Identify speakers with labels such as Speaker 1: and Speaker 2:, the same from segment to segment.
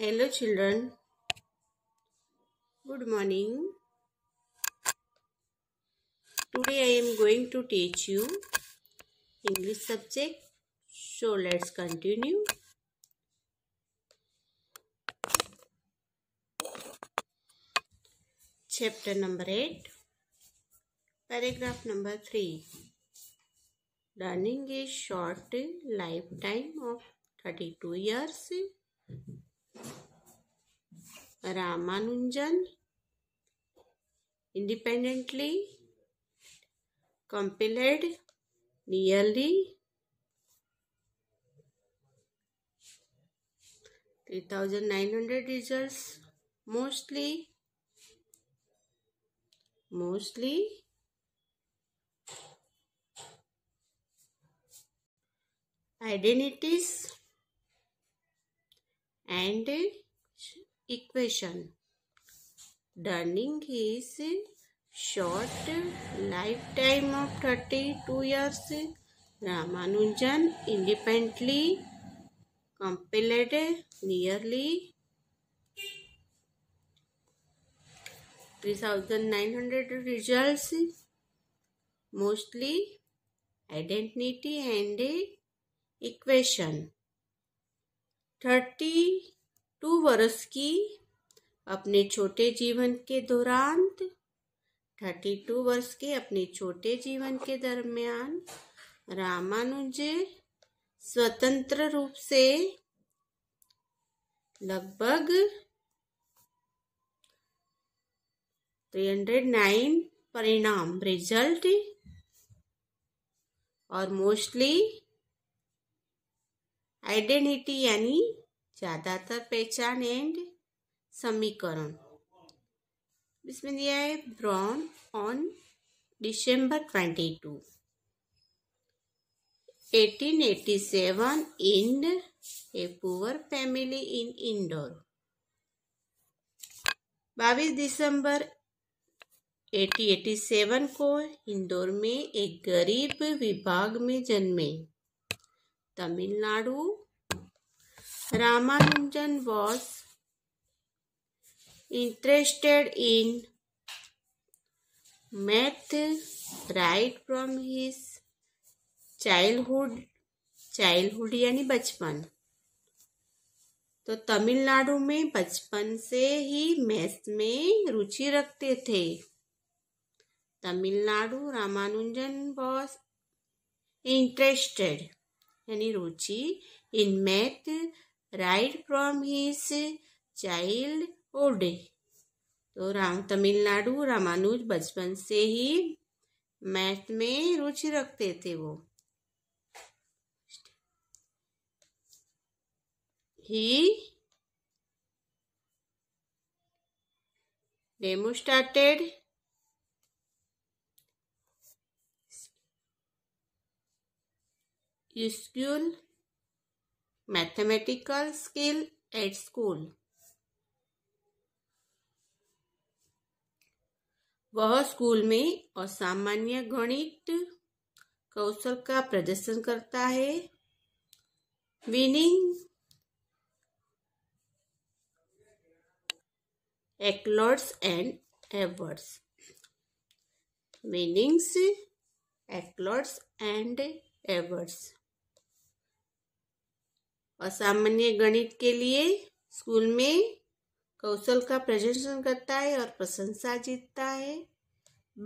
Speaker 1: Hello children. Good morning. Today I am going to teach you English subject. So let's continue. Chapter number 8. Paragraph number 3. Learning is short lifetime of 32 years Ramanujan independently compiled nearly three thousand nine hundred result mostly mostly identities and equation. learning is short lifetime of 32 years, Ramanujan independently compiled nearly 3900 results, mostly identity and equation. Thirty two वर्ष की अपने छोटे जीवन के दौरान thirty two वर्ष के अपने छोटे जीवन के दरमियान रामानुज स्वतंत्र रूप से लगभग थ्री हंड्रेड नाइन परिणाम रिजल्ट और मोस्टली आइडेंटिटी यानी ज़्यादातर पहचान एंड समीकरण इसमें दिया है born on December twenty two eighteen eighty seven in a poor family in Indore बाईस दिसंबर एटी एटी सेवन को इंदौर में एक गरीब विभाग में जन्मे Tamil Nadu. Ramanujan was interested in math right from his childhood childhood yani bachpan तो तमिलनाडु में बचपन से ही मैथ में रुचि रखते थे तमिलनाडु रामानुजन बॉस इंटरेस्टेड यानी रुचि in math right from his child old तो राम तमिलनाडु रामानुज बचपन से ही मैथ में रुचि रखते थे वो he demonstrated school mathematical skill at school वह स्कूल में असामान्य गणित कौशल का प्रदर्शन करता है winning accolades and awards winnings accolades and awards और सामान्य गणित के लिए स्कूल में कौशल का प्रदर्शन करता है और प्रशंसा जीतता है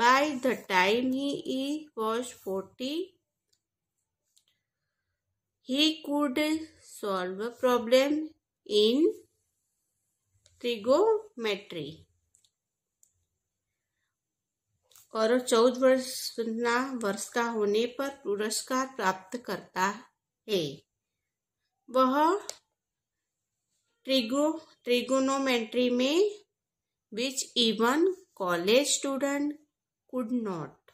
Speaker 1: by the time he E was forty he could solve problem in trigonometry और चौदह वर्ष वर्ष का होने पर पुरस्कार प्राप्त करता है वह ट्रिगो ट्रिगोनोमेट्री में which even college student could not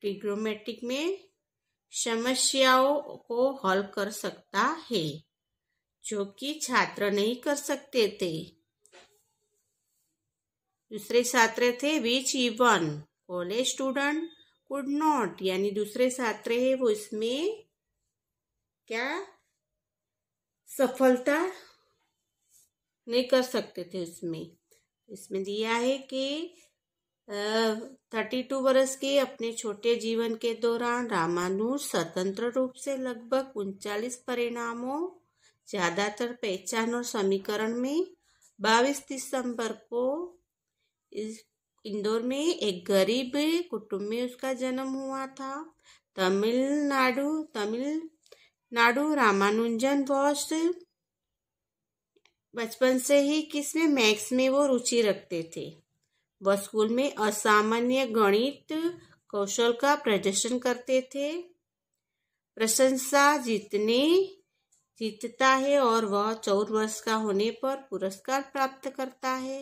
Speaker 1: trigonometric में समस्याओं को हल कर सकता है जो कि छात्र नहीं कर सकते थे दूसरे छात्र थे which even college student could not यानी दूसरे छात्र है वो इसमें क्या सफलता नहीं कर सकते थे उसमें इसमें दिया है कि थर्टी टू बरस के अपने छोटे जीवन के दौरान रामानुज स्वतंत्र रूप से लगभग उनचालीस परिणामों ज़्यादातर पहचान और समीकरण में बाईस दिसंबर को इस इंदौर में एक गरीब कुटुंब में उसका जन्म हुआ था तमिलनाडु तमिल नाडू रामानुजन वॉस्ट बचपन से ही किस में मैथ्स में वो रुचि रखते थे वह स्कूल में असामान्य गणित कौशल का प्रदर्शन करते थे प्रशंसा जीतने जीतता है और वह चौदह वर्ष का होने पर पुरस्कार प्राप्त करता है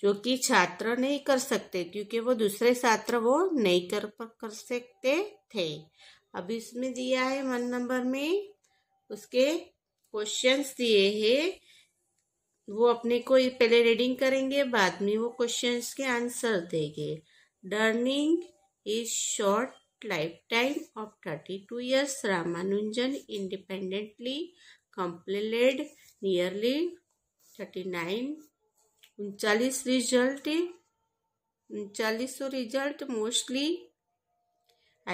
Speaker 1: जो कि छात्र नहीं कर सकते क्योंकि वो दूसरे छात्र वो नहीं कर कर सकते थे अब इसमें दिया है वन नंबर में उसके क्वेश्चंस दिए हैं वो अपने को पहले रीडिंग करेंगे बाद में वो क्वेश्चंस के आंसर देंगे learning is short lifetime of thirty two years Ramanujan independently completed nearly thirty nine उनचालीस रिजल्ट उनचालीस result mostly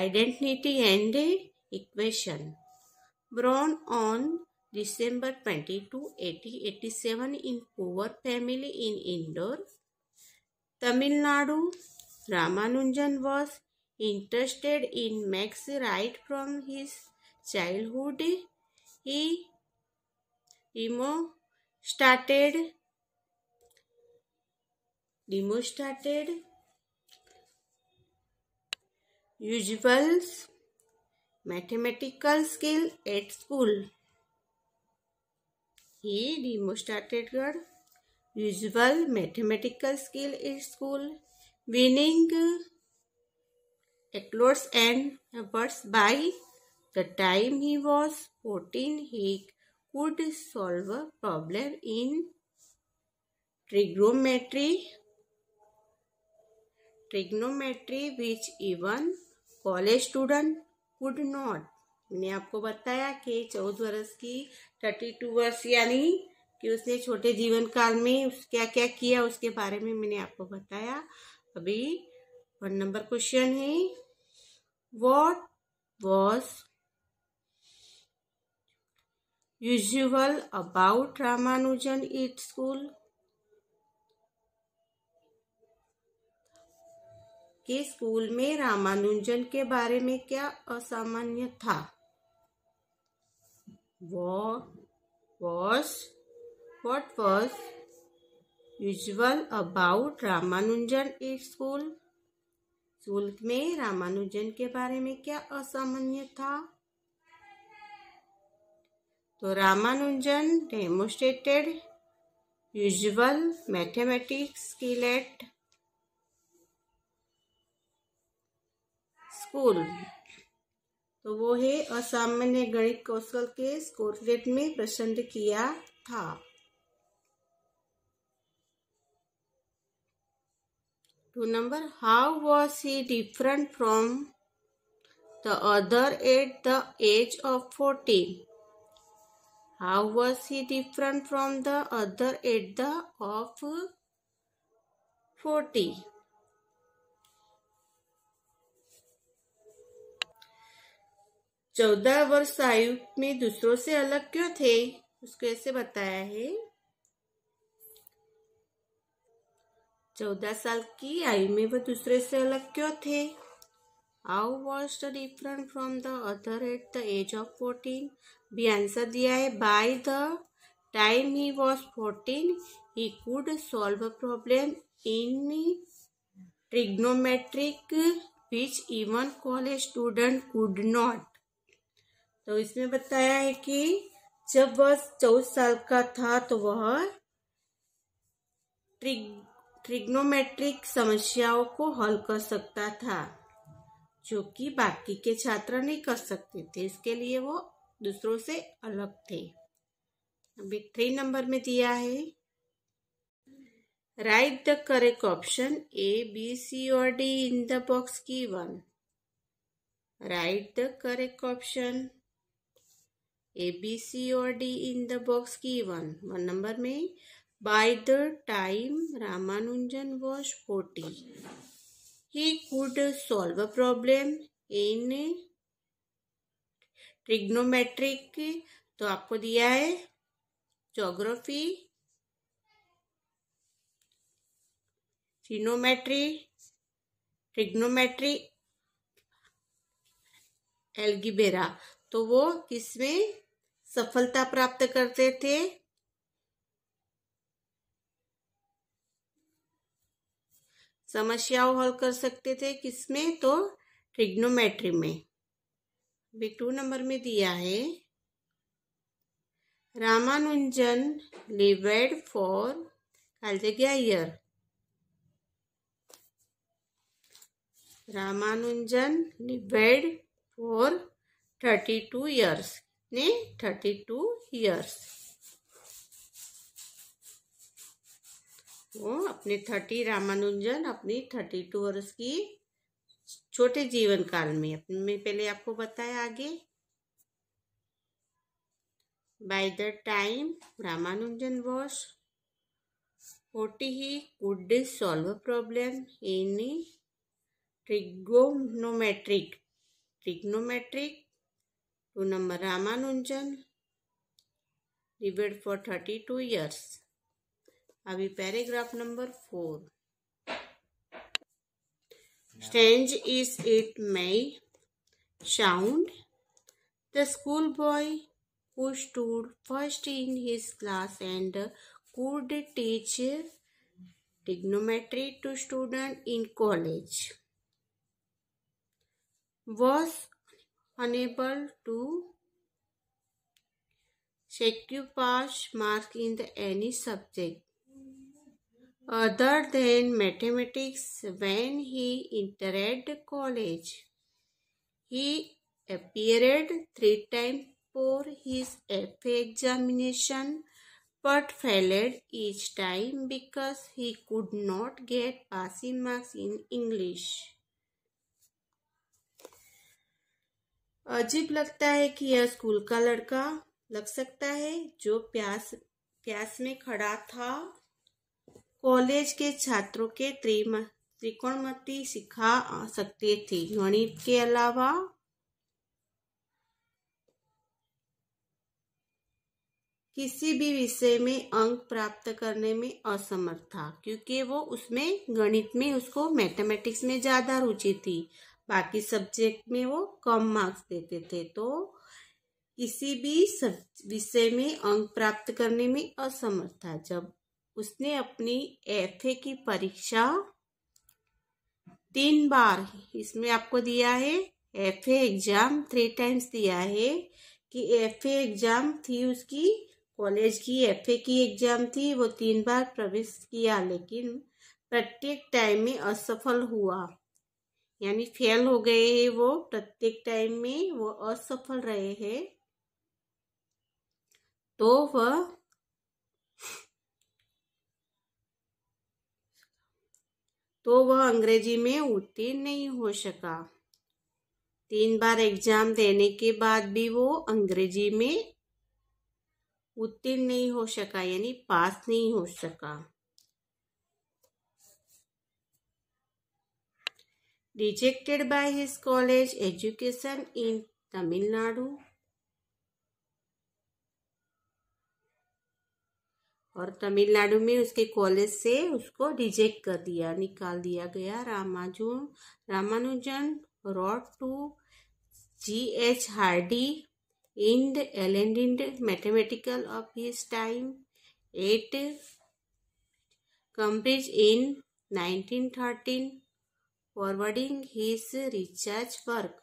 Speaker 1: identity and equation born on December 22, 1887 in poor family in Indore, Tamil Nadu, Ramanujan was interested in Max right from his childhood. He demo demonstrated usual mathematical skill at school. He demonstrated her usual mathematical skill at school, winning accolades and awards by the time he was 14. He could solve a problem in trigonometry trigonometry which even college student could not मैंने आपको बताया कि चौदह वर्ष की thirty two वर्ष यानी कि उसने छोटे जीवन काल में उस क्या क्या किया उसके बारे में मैंने आपको बताया अभी वन नंबर क्वेश्चन है what was usual about Ramanujan it school कि स्कूल में रामानुजन के बारे में क्या असामान्य था was what was usual about Ramanujan in school school में रामानुजन के बारे में क्या असामान्य था तो रामानुजन डेमोस्ट्रेटेड यूजल मैथमेटिक्स की लेट फुल तो वो है असामान्य गणित कौशल के स्कोरलेट में प्रश्न किया था टू तो number how was he different from the other at the age of fourteen how was he different from the other at the of forty चौदह वर्ष आयु में दूसरों से अलग क्यों थे उसको ऐसे बताया है चौदह साल की आयु में वह दूसरे से अलग क्यों थे how was the different from the other at the age of fourteen भी आंसर दिया है by the time he was fourteen he could solve problem in trigonometric which even college student could not तो इसमें बताया है कि जब वह चौदह साल का था तो वह ट्रिग ट्रिग्नोमेट्रिक समस्याओं को हल कर सकता था जो कि बाकी के छात्र नहीं कर सकते थे इसके लिए वो दूसरों से अलग थे अभी थ्री नंबर में दिया है write the correct option A B C और डी इन द बॉक्स की one write the correct option A B C और डी इन द बॉक्स की वन वन नंबर में by the time Ramanujan was forty he could solve a problem in trigonometric तो आपको दिया है geography ट्रिनोमेट्री trigonometry एल्गीबेरा तो वो किसमें सफलता प्राप्त करते थे समस्याओं हल कर सकते थे किसमें तो ट्रिग्नोमेट्री में अभी टू नंबर में दिया है रामानुजन लिवेड फॉर खाली जगह year Ramanujan lived for thirty two years ने थर्टी टू ईयर्स वो अपने थर्टी रामानुजन अपनी थर्टी टू वर्ष की छोटे जीवन काल में अपने पहले आपको बताया आगे by the time Ramanujan was forty he could solve problem in trigonometric trigonometric to number Ramanujan lived for 32 years. अभी paragraph number 4. Strange is it may sound. The schoolboy who stood first in his class and could teach trigonometry to students in college was unable to pass mark in the any subject other than mathematics when he entered college. He appeared three times for his FA examination but failed each time because he could not get passing marks in English. अजीब लगता है कि यह school का लड़का लग सकता है जो प्यास प्यास में खड़ा था कॉलेज के छात्रों के त्रिम त्रिकोणमिति सिखा सकते थे गणित के अलावा किसी भी विषय में अंक प्राप्त करने में असमर्थ था क्योंकि वो उसमें गणित में उसको मैथमेटिक्स में ज़्यादा रुचि थी बाकी सब्जेक्ट में वो कम मार्क्स देते थे तो किसी भी विषय में अंक प्राप्त करने में असमर्थ था जब उसने अपनी एफ की परीक्षा तीन बार इसमें आपको दिया है एफ एग्जाम थ्री टाइम्स दिया है कि एफ एग्जाम थी उसकी कॉलेज की एफ की एग्जाम थी वो तीन बार प्रवेश किया लेकिन प्रत्येक टाइम में असफल हुआ यानी फेल हो गए हैं वो प्रत्येक टाइम में वो असफल रहे हैं तो वह तो वह अंग्रेजी में उत्तीर्ण नहीं हो सका तीन बार एग्जाम देने के बाद भी वो अंग्रेजी में उत्तीर्ण नहीं हो सका यानी पास नहीं हो सका rejected by his college education in Tamil Nadu. और तमिलनाडु में उसके कॉलेज से उसको रिजेक्ट कर दिया निकाल दिया गया Ramanujan Ramanujan wrote to G H Hardy in the end mathematical of his time at Cambridge in nineteen thirteen forwarding his research work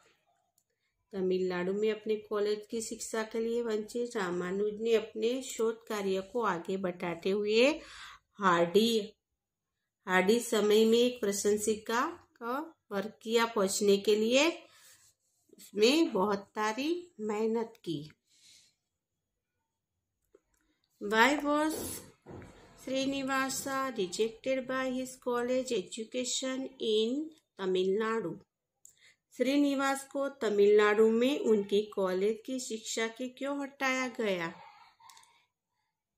Speaker 1: Tamil Nadu में अपने कॉलेज की शिक्षा के लिए वंचित रामानुज ने अपने शोध कार्य को आगे बढ़ाते हुए हार्डी हार्डी समय में एक प्रशंसिका का वर्क किया पहुंचने के लिए उसमें बहुत सारी मेहनत की why was Srinivasa rejected by his college education in Tamil Nadu Srinivas को तमिलनाडु में उनकी कॉलेज की शिक्षा के क्यों हटाया गया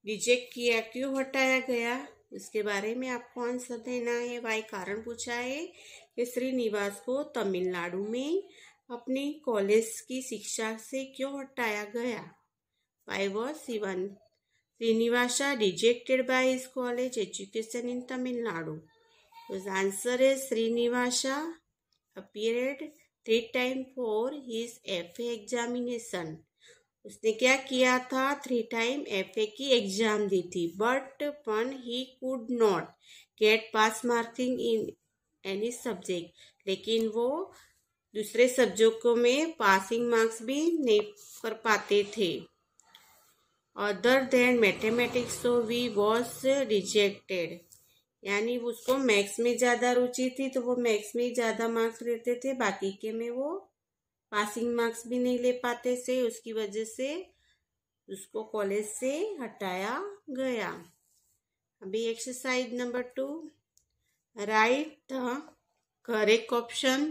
Speaker 1: रिजेक्ट किया क्यों हटाया गया उसके बारे में आपको आंसर देना है वाई कारण पूछा है कि श्रीनिवास को तमिलनाडु में अपनी कॉलेज की शिक्षा से क्यों हटाया गया वाई वॉज सीवन Srinivas rejected by his college education in Tamil Nadu whose answer is Srinivasa appeared three time for his FA examination. उसने क्या किया था थ्री टाइम एफ ए की एग्जाम दी थी बट पन he could not get pass marking in any subject लेकिन वो दूसरे सब्जेक्टों में पासिंग मार्क्स भी नहीं कर पाते थे अदर देन मैथमेटिक्स तो वी वॉज रिजेक्टेड यानी उसको मैथ्स में ज़्यादा रुचि थी तो वो मैथ्स में ज़्यादा मार्क्स लेते थे बाकी के में वो पासिंग मार्क्स भी नहीं ले पाते थे उसकी वजह से उसको कॉलेज से हटाया गया अभी exercise number two write the correct option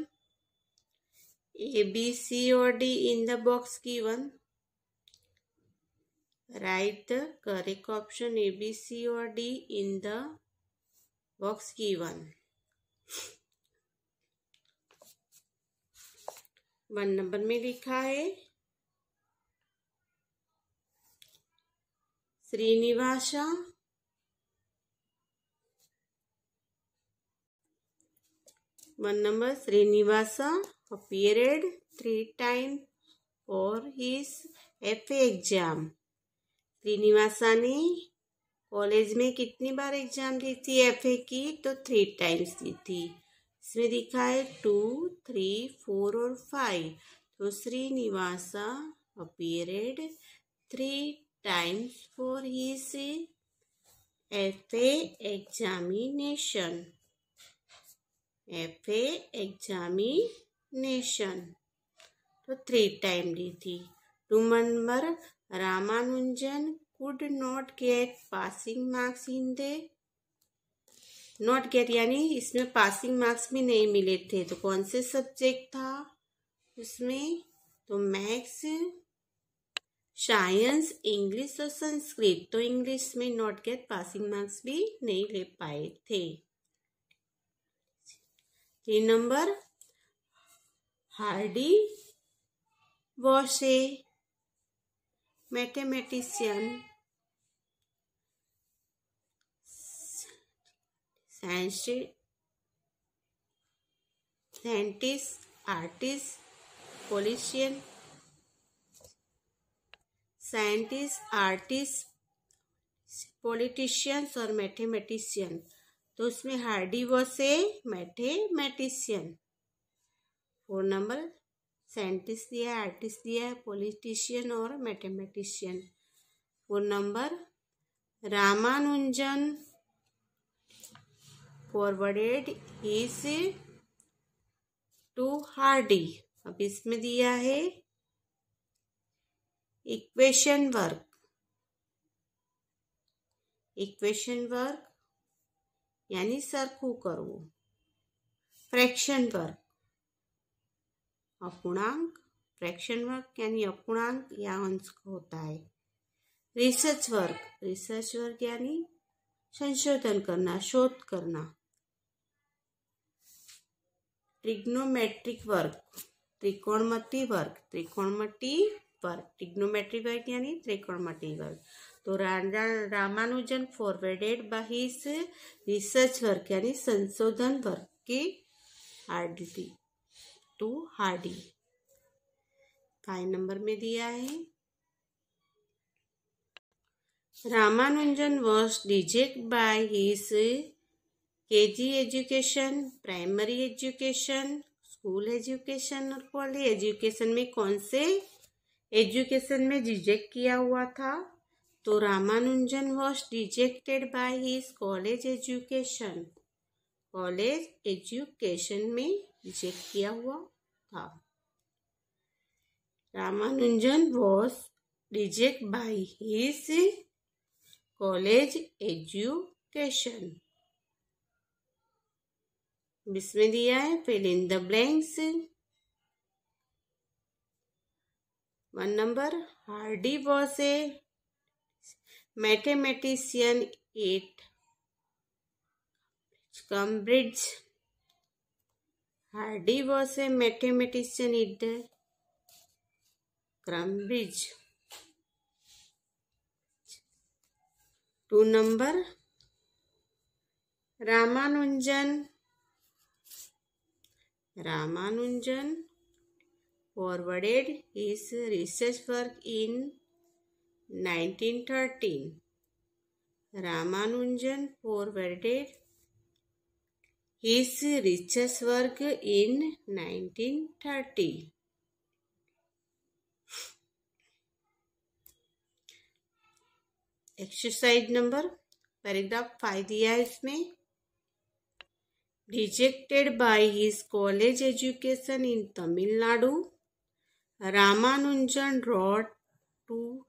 Speaker 1: A B C और D in the box given write the correct option A B C और डी इन द बॉक्स की वन वन नंबर में लिखा है Srinivasa one number Srinivasa appeared three time for his F exam Srinivasa ने college में कितनी बार exam दी थी एफ ए की तो थ्री टाइम्स दी थी इसमें दिखा है टू थ्री फोर और फाइव तो Srinivasa appeared three times for ही से एफ एग्जामिनेशन एफ एग्जामिनेशन तो थ्री टाइम दी थी two number Ramanujan could not get passing marks in the not get यानी इसमें पासिंग मार्क्स भी नहीं मिले थे तो कौन से सब्जेक्ट था उसमें तो मैथ्स साइंस इंग्लिश और संस्कृत तो इंग्लिश में नॉट गेट पासिंग मार्क्स भी नहीं ले पाए थे number Hardy was mathematician scientist artist politician scientist artist politicians और मैथमेटिशियन तो उसमें Hardy was a mathematician four number scientist दिया आर्टिस्ट दिया है पॉलिटिशियन और mathematician four number Ramanujan forwarded his to Hardy अब इसमें दिया है इक्वेशन वर्क इक्वेशन वर्क यानी सरखू करव फ्रैक्शन वर्क अपूर्णांक फ्रैक्शन वर्क यानी अपूर्णांक या अंश होता है रिसर्च वर्क रिसर्च वर्क यानी संशोधन करना शोध करना ट्रिग्नोमेट्रिक वर्क त्रिकोणमती वर्क त्रिकोणमती वर्क ट्रिग्नोमेट्रिक वर्क यानी त्रिकोणमती वर्क तो Ramanujan forwarded his research work यानी संशोधन वर्क के Hardy to Hardy five number में दिया है Ramanujan was rejected by his KG education primary education school education और कॉलेज एजुकेशन में कौन से एजुकेशन में रिजेक्ट किया हुआ था तो Ramanujan was rejected by his college education college education में रिजेक्ट किया हुआ था Ramanujan was reject by his college education इसमें दिया है fill in the blanks one number Hardy was a mathematician at Cambridge Hardy was a mathematician at Cambridge two number Ramanujan Ramanujan forwarded his research work in 1913. Ramanujan forwarded his research work in 1930. Exercise number paragraph five दिया है इसमें rejected by his college education in Tamil Nadu. Ramanujan wrote to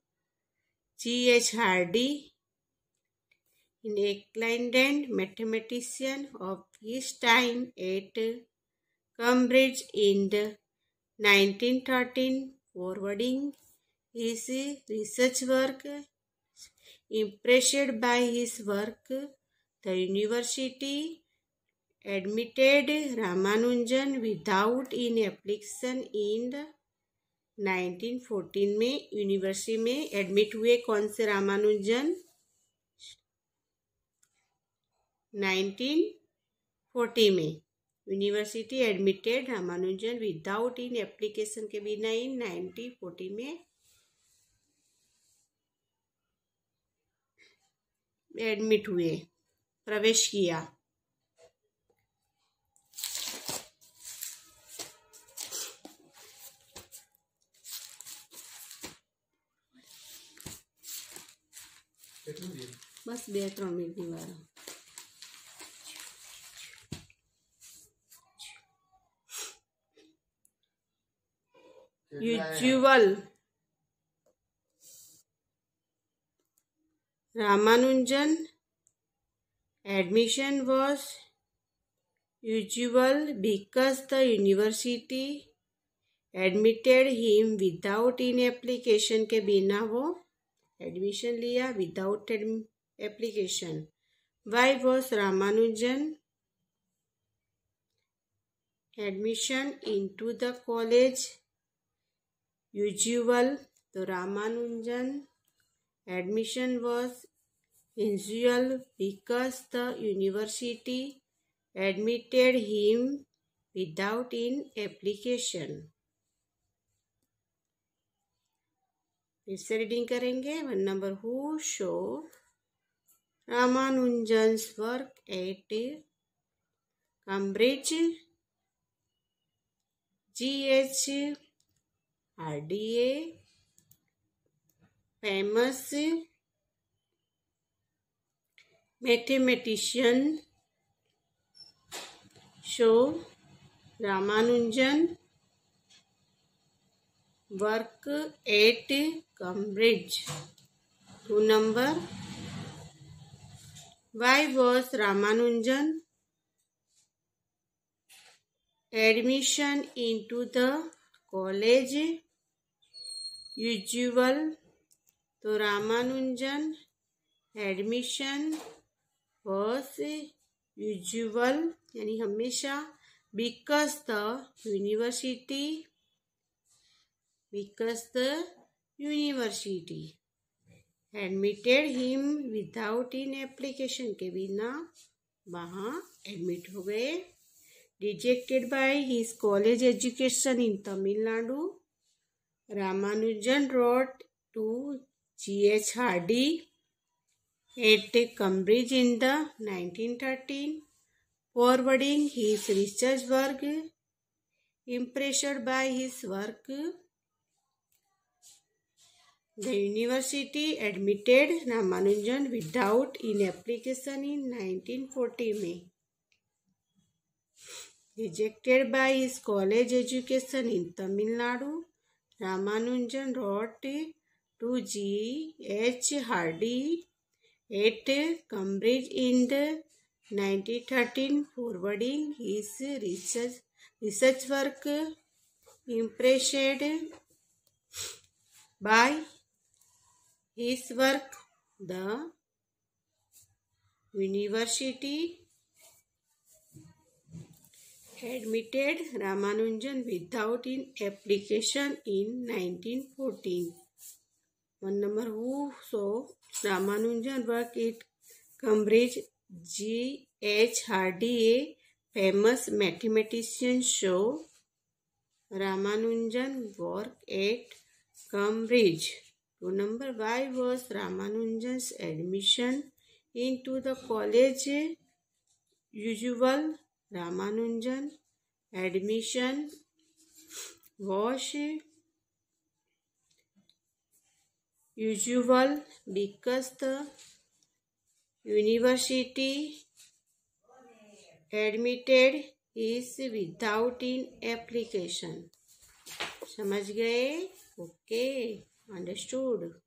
Speaker 1: G. H. Hardy, an acclaimed mathematician of his time at Cambridge in 1913, forwarding his research work. Impressed by his work, the university admitted Ramanujan without in application in 1914 में university में admit हुए कौन से रामानुजन 1940 में university admitted Ramanujan without in application के बिना इन 1940 में admit हुए प्रवेश किया બસ બે ત્રણ મિનિટની વાર usual Ramanujan admission was usual because the university admitted him without in application के बिना वो एडमिशन लिया without application why was Ramanujan admission into the college usual तो Ramanujan admission was usual because the university admitted him without in application फिर से reading करेंगे one number who show Ramanujan's work at Cambridge G H R D a famous mathematician show Ramanujan work at Cambridge two number why was Ramanujan admission into the college usual तो Ramanujan admission was usual यानी हमेशा because the university because the university admitted him without in application के बिना वहाँ admit हो गए rejected by his college education in Tamil Nadu Ramanujan wrote to G H Hardy at Cambridge in the nineteen thirteen forwarding his research work impressed by his work The university admitted Ramanujan without an application in 1940 में Rejected by his college education in Tamil Nadu, Ramanujan wrote to G. H. Hardy at Cambridge in 1913, forwarding his research, research work impressed by his work the university admitted Ramanujan without in application in 1914. One number who so Ramanujan work at Cambridge G. H. Hardy, a famous mathematician, show Ramanujan work at Cambridge. तो number why was Ramanujan's admission into the college usual Ramanujan admission was usual because the university admitted his without in application समझ गए okay okay. understood